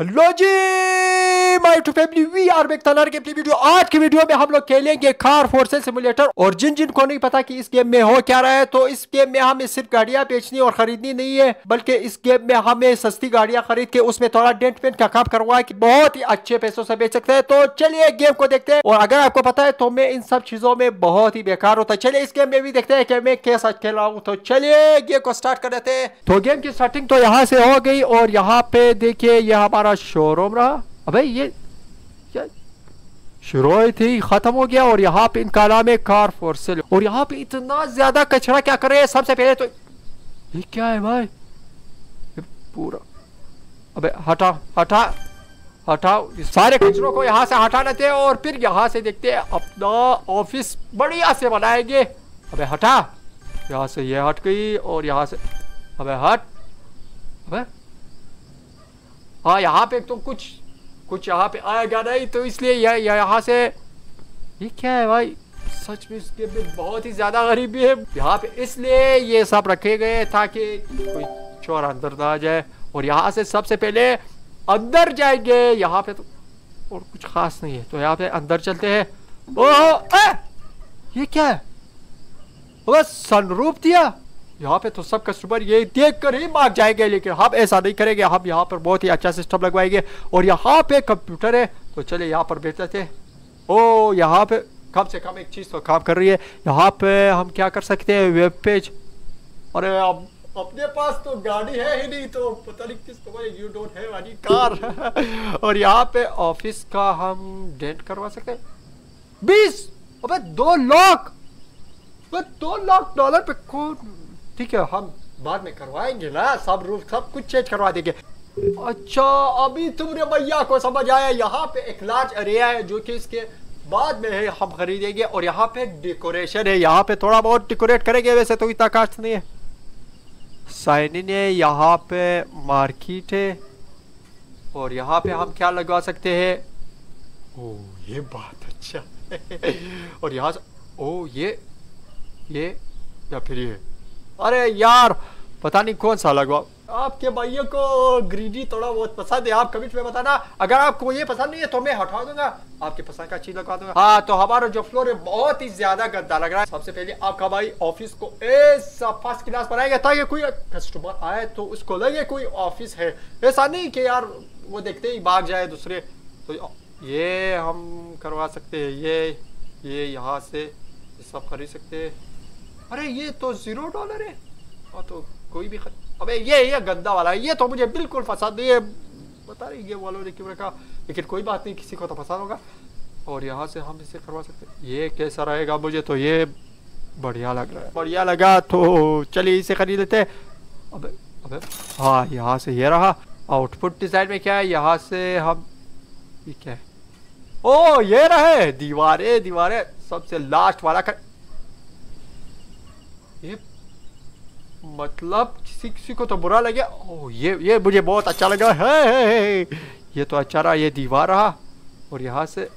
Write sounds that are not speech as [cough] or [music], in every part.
اللوجيك my to family we are back तनार के play video आज की वीडियो में हम लोग खेलेंगे कार फोर्सल सिमुलेटर और जिन जिन को नहीं पता कि इस गेम में हो क्या रहा है तो इस गेम में हमें सिर्फ गाड़ियां बेचनी और खरीदनी नहीं है बल्कि इस गेम में हमें सस्ती गाड़ियां खरीद के उसमें थोड़ा डेंट पेंट का काम करवा कि बहुत ही अच्छे पैसों से बेच सकते हैं तो चलिए गेम को देखते हैं और अगर आपको पता है तो मैं इन सब चीजों में बहुत ही बेकार होता है चलिए इस गेम में भी देखते हैं कि मैं कैसा खेल रहा हूँ तो चलिए गेम को स्टार्ट कर देते हैं तो गेम की स्टार्टिंग तो यहाँ से हो गई और यहाँ पे देखिए ये हमारा शोरूम रहा अबे ये शुरू थे ही खत्म हो गया और यहाँ पे इनका नाम है कार सेल और यहाँ पे इतना ज्यादा कचरा क्या कर रहे हैं सबसे पहले तो ये क्या है भाई ये पूरा अबे हटा हटा हटाओ सारे कचरों को यहाँ से हटा लेते हैं और फिर यहाँ से देखते हैं अपना ऑफिस बढ़िया से बनाएंगे अबे हटा यहाँ से ये यह हट गई और यहाँ से अबे हट अबे हाँ यहाँ पे तो कुछ कुछ यहाँ पे आया गया नहीं तो इसलिए यह यहाँ से ये क्या है भाई सच में इसके भी बहुत ही ज्यादा गरीबी है यहाँ पे इसलिए ये सब रखे गए ताकि कोई चोर अंदर ना जाए और यहाँ से सबसे पहले अंदर जाएंगे यहाँ पे तो और कुछ खास नहीं है तो यहाँ पे अंदर चलते हैं ओह ये क्या है बस सनरूप दिया यहाँ पे तो सब कस्टमर ये देख कर ही भाग जाएंगे लेकिन हम ऐसा नहीं करेंगे हम यहाँ पर बहुत ही अच्छा सिस्टम लगवाएंगे और यहाँ पे कंप्यूटर है तो चले यहाँ पर बेचते थे ओ यहाँ पे कम से कम एक चीज़ तो काम कर रही है यहाँ पे हम क्या कर सकते हैं वेब पेज अरे अब अपने पास तो गाड़ी है ही नहीं तो पता नहीं किस तुम्हारे you don't have any car और यहाँ पे ऑफिस का हम डेंट करवा सकते बीस अबे दो लाख दो लाख डॉलर पे कौन ठीक है हम बाद में करवाएंगे ना सब रूल सब कुछ चेंज करवा देंगे अच्छा अभी तुमने भैया को समझ आया यहाँ पे एक लार्ज एरिया है जो कि इसके बाद में है हम खरीदेंगे और यहाँ पे डेकोरेशन है यहाँ पे थोड़ा बहुत डेकोरेट करेंगे वैसे तो इतना कास्ट नहीं है साइनिन है यहाँ पे मार्केट है और यहाँ पे हम क्या लगवा सकते हैं ओ ये बात अच्छा [laughs] और यहाँ से ओ ये ये या फिर ये अरे यार पता नहीं कौन सा लगवाओ आपके भाइयों को ग्रीडी थोड़ा बहुत पसंद है आप कमेंट में बताना अगर आपको ये पसंद नहीं है तो मैं हटा दूंगा आपके पसंद का चीज लगा दूंगा हाँ तो हमारा जो फ्लोर है बहुत ही ज्यादा गंदा लग रहा है सबसे पहले आपका भाई ऑफिस को ऐसा फर्स्ट क्लास बनाएगा ताकि कोई कस्टमर आए तो उसको लगे कोई ऑफिस है ऐसा नहीं कि यार वो देखते ही भाग जाए दूसरे तो ये हम करवा सकते है ये ये यहाँ से सब खरीद सकते है अरे ये तो जीरो डॉलर है और तो कोई भी खत... अबे ये ये गंदा वाला ये तो मुझे बिल्कुल फसाद ये बता रही ये वालों ने क्यों रखा लेकिन कोई बात नहीं किसी को तो फसाद होगा और यहाँ से हम इसे करवा सकते ये कैसा रहेगा मुझे तो ये बढ़िया लग रहा है बढ़िया लगा तो चलिए इसे खरीद लेते अबे अबे हाँ यहाँ से ये रहा आउटपुट डिज़ाइन में क्या है यहाँ से हम ये क्या है ओ ये रहे दीवारे दीवारे सबसे लास्ट वाला कर ये मतलब किसी को तो बुरा लगे ओ ये ये मुझे बहुत अच्छा लगा है, है, है। ये तो अच्छा रहा ये दीवार रहा और यहाँ से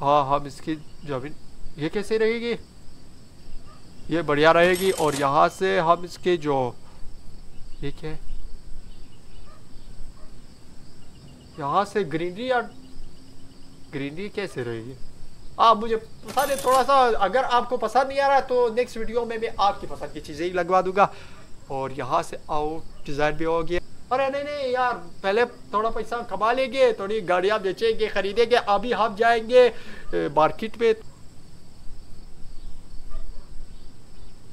हाँ हम इसकी जमीन ये कैसे रहेगी ये बढ़िया रहेगी और यहाँ से हम इसके जो ये क्या यहाँ से ग्रीनरी या ग्रीनरी कैसे रहेगी आप मुझे पसंद है थोड़ा सा अगर आपको पसंद नहीं आ रहा तो नेक्स्ट वीडियो में मैं आपकी पसंद की चीज़ें ही लगवा दूंगा और यहाँ से आओ डिज़ाइन भी हो गया अरे नहीं नहीं यार पहले थोड़ा पैसा कमा लेंगे थोड़ी गाड़ियाँ बेचेंगे खरीदेंगे अभी हम हाँ जाएंगे मार्केट में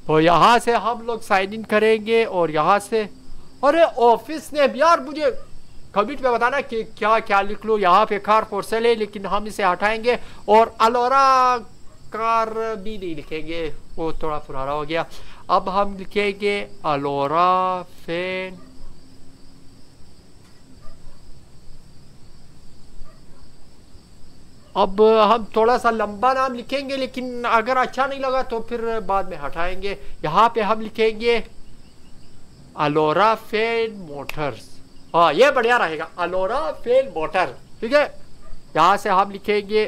तो यहाँ से हम लोग साइन इन करेंगे और यहाँ से अरे ऑफिस ने यार मुझे कमेंट तो में बताना कि क्या क्या लिख लो यहाँ पे कार फोर सेल है लेकिन हम इसे हटाएंगे और अलोरा कार भी नहीं लिखेंगे वो थोड़ा पुराना हो गया अब हम लिखेंगे अलोरा फैन अब हम थोड़ा सा लंबा नाम लिखेंगे लेकिन अगर अच्छा नहीं लगा तो फिर बाद में हटाएंगे यहाँ पे हम लिखेंगे अलोरा फैन मोटर्स हाँ ये बढ़िया रहेगा अलोरा फेल वॉटर ठीक है यहाँ से हम लिखेंगे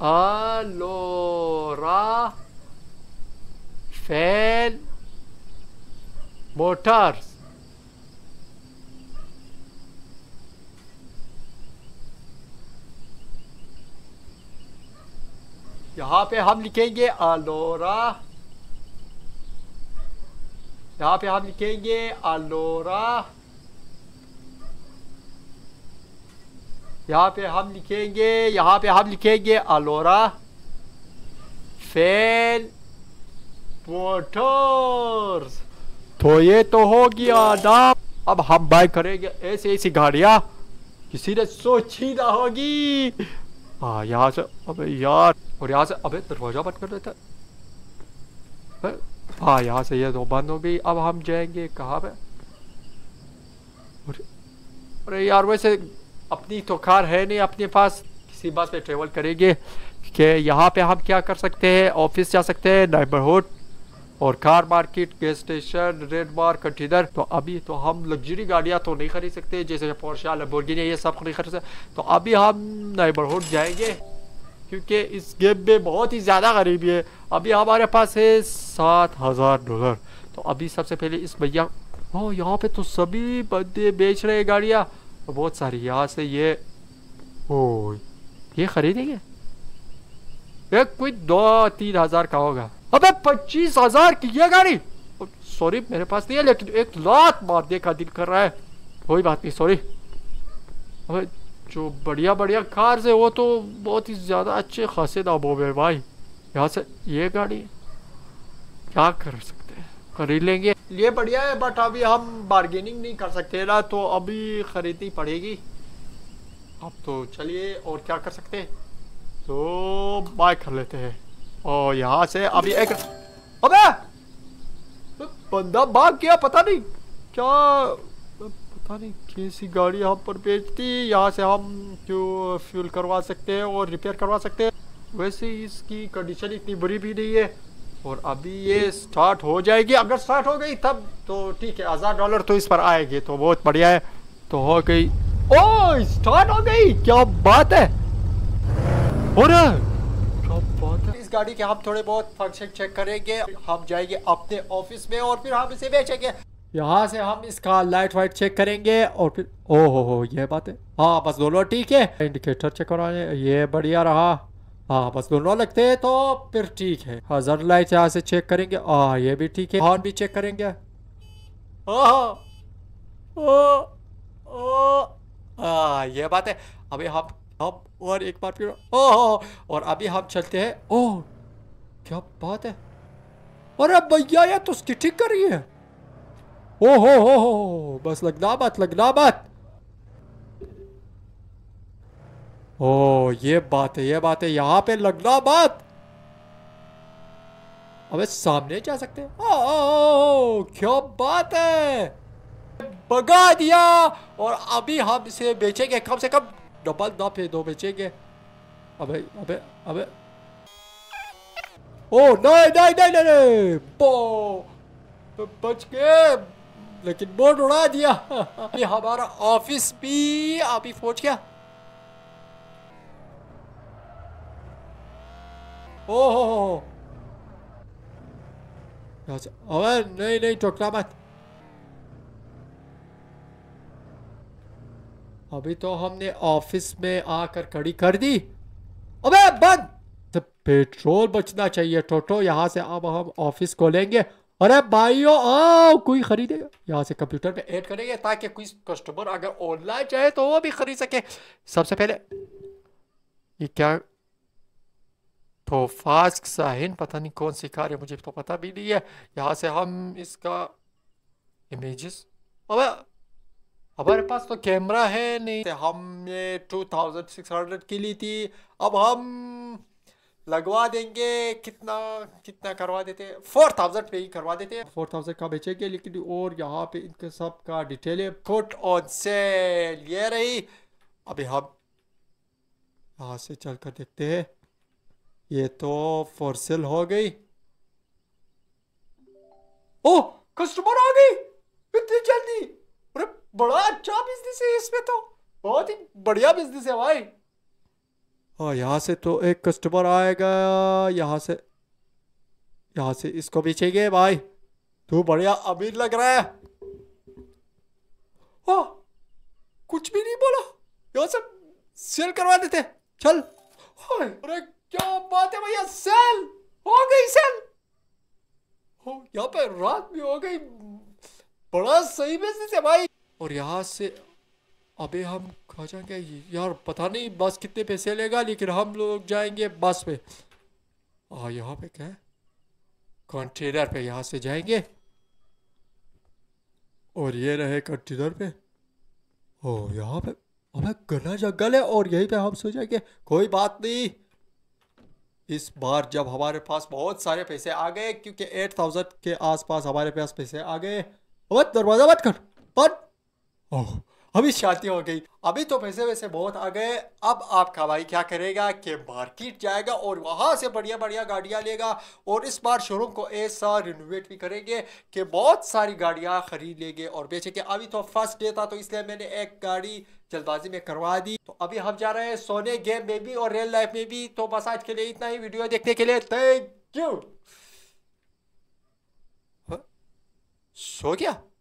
अलोरा फेल वॉटर यहाँ पे हम लिखेंगे अलोरा यहाँ पे हम लिखेंगे अलोरा यहाँ पे हम लिखेंगे यहाँ पे हम लिखेंगे अलोरा फेल मोटर्स तो ये तो हो गया ना अब हम बाय करेंगे ऐसी ऐसी गाड़िया किसी ने सोची ना होगी हाँ यहाँ से अबे यार और यहाँ से अबे दरवाज़ा बंद कर देता हाँ यहाँ से ये तो बंद हो गई अब हम जाएंगे कहाँ पे अरे यार वैसे अपनी तो कार है नहीं अपने पास किसी बस पे ट्रेवल करेंगे कि यहाँ पे हम क्या कर सकते हैं ऑफिस जा सकते हैं नाइबरहुड और car market gas station red bar container तो अभी तो हम लग्जरी गाड़ियाँ तो नहीं खरीद सकते जैसे पोर्शा लम्बोर्गिनी ये सब नहीं खरीद सकते तो अभी हम नाइबरहुड जाएंगे क्योंकि इस गेम में बहुत ही ज़्यादा गरीबी है अभी हमारे पास है सात हज़ार डॉलर तो अभी सबसे पहले इस भैया ओ हाँ, यहाँ पे तो सभी बंदे बेच रहे हैं गाड़ियाँ बहुत सारी यहाँ से ये ओ ये खरीदेंगे एक कोई दो तीन हज़ार का होगा अबे पच्चीस हज़ार की ये गाड़ी सॉरी मेरे पास नहीं है लेकिन एक लात मार देखा दिल कर रहा है कोई बात नहीं सॉरी अबे जो बढ़िया बढ़िया कार से वो तो बहुत ही ज़्यादा अच्छे खासे दाबो हो भाई यहाँ से ये गाड़ी क्या कर सकते खरीद लेंगे ये बढ़िया है बट अभी हम बार्गेनिंग नहीं कर सकते ना तो अभी खरीदनी पड़ेगी अब तो चलिए और क्या कर सकते हैं तो बाय कर लेते हैं और यहाँ से अभी एक अबे बंदा भाग गया पता नहीं क्या पता नहीं कैसी गाड़ी यहाँ पर बेचती यहाँ से हम जो फ्यूल करवा सकते हैं और रिपेयर करवा सकते हैं वैसे इसकी कंडीशन इतनी बुरी भी नहीं है और अभी ये स्टार्ट हो जाएगी अगर स्टार्ट हो गई तब तो ठीक है हज़ार डॉलर तो इस पर आएगी तो बहुत बढ़िया है तो हो गई ओ स्टार्ट हो गई क्या बात है और इस गाड़ी के हम थोड़े बहुत फंक्शन चेक करेंगे हम जाएंगे अपने ऑफिस में और फिर हम इसे बेचेंगे यहाँ से हम इसका लाइट वाइट चेक करेंगे और फिर ओ हो हो ये बात है हाँ बस दोनों ठीक है इंडिकेटर चेक कराने ये बढ़िया रहा हाँ बस दोनों लगते हैं तो फिर ठीक है हजार लाइट यहाँ से चेक करेंगे हाँ ये भी ठीक है हॉर्न भी चेक करेंगे हाँ, हाँ। हाँ, ये बात है अभी हम हम और एक बार फिर ओ और अभी हम चलते हैं ओ क्या बात है अरे भैया यार तो उसकी ठीक कर रही है ओ हो हो हो बस लगना बात लगना बात ओ ये बात है ये बात है यहाँ पे लगना बात अबे सामने जा सकते ओ, ओ क्या बात है बगा दिया और अभी हम इसे बेचेंगे कम से कम डबल ना पे दो बेचेंगे अबे अबे अबे ओ नहीं नहीं नहीं नहीं, पो तो बच गए लेकिन बोर्ड उड़ा दिया [laughs] हमारा ऑफिस भी अभी पहुंच गया ओ हो हो नहीं नहीं ठोकरा मत अभी तो हमने ऑफिस में आकर खड़ी कर दी अबे बंद तो पेट्रोल बचना चाहिए टोटो यहाँ से अब हम ऑफिस खोलेंगे अरे भाइयों आओ कोई खरीदेगा यहाँ से कंप्यूटर पे ऐड करेंगे ताकि कोई कस्टमर अगर ऑनलाइन चाहे तो वो भी खरीद सके सबसे पहले ये क्या तो फास्क साहिन पता नहीं कौन सी कार्य मुझे तो पता भी नहीं है यहाँ से हम इसका इमेजेस अब हमारे तो पास तो कैमरा है नहीं तो हमने 2600 की ली थी अब हम लगवा देंगे कितना कितना करवा देते फोर थाउजेंड पे ही करवा देते फोर थाउजेंड का बेचेंगे लेकिन और यहाँ पे इनके सब का डिटेल है फुट ऑन सेल ये रही अभी हम यहाँ से चल कर देखते हैं ये तो फॉर सेल हो गई ओ कस्टमर आ गई इतनी जल्दी अरे बड़ा अच्छा बिजनेस है इसमें तो बहुत ही बढ़िया बिजनेस है भाई हाँ यहाँ से तो एक कस्टमर आएगा यहाँ से यहाँ से इसको बेचेंगे भाई तू बढ़िया अमीर लग रहा है ओ, कुछ भी नहीं बोला यहाँ से सेल करवा देते चल अरे क्या बात है भैया सेल हो गई सेल हो यहाँ पे रात भी हो गई बड़ा सही बिजनेस है भाई और यहाँ से अबे हम कहा जाएंगे यार पता नहीं बस कितने पैसे लेगा लेकिन हम लोग जाएंगे बस पे आ यहाँ पे क्या कंटेनर पे यहाँ से जाएंगे और ये रहे कंटेनर पे ओ यहाँ पे हमें घना जंगल है और यहीं पे हम सो जाएंगे कोई बात नहीं इस बार जब हमारे पास बहुत सारे पैसे आ गए क्योंकि एट थाउजेंड के आसपास हमारे पास पैसे आ गए मत दरवाज़ा बंद कर पर ओह अभी शादी हो गई अभी तो पैसे वैसे बहुत आ गए अब आपका भाई क्या करेगा कि मार्केट जाएगा और वहाँ से बढ़िया बढ़िया गाड़ियाँ लेगा और इस बार शोरूम को ऐसा रिनोवेट भी करेंगे कि बहुत सारी गाड़ियाँ खरीद लेंगे और बेचेंगे अभी तो फर्स्ट डे था तो इसलिए मैंने एक गाड़ी जल्दबाजी में करवा दी तो अभी हम जा रहे हैं सोने गेम में भी और रियल लाइफ में भी तो बस आज के लिए इतना ही वीडियो देखने के लिए थैंक यू हाँ? सो गया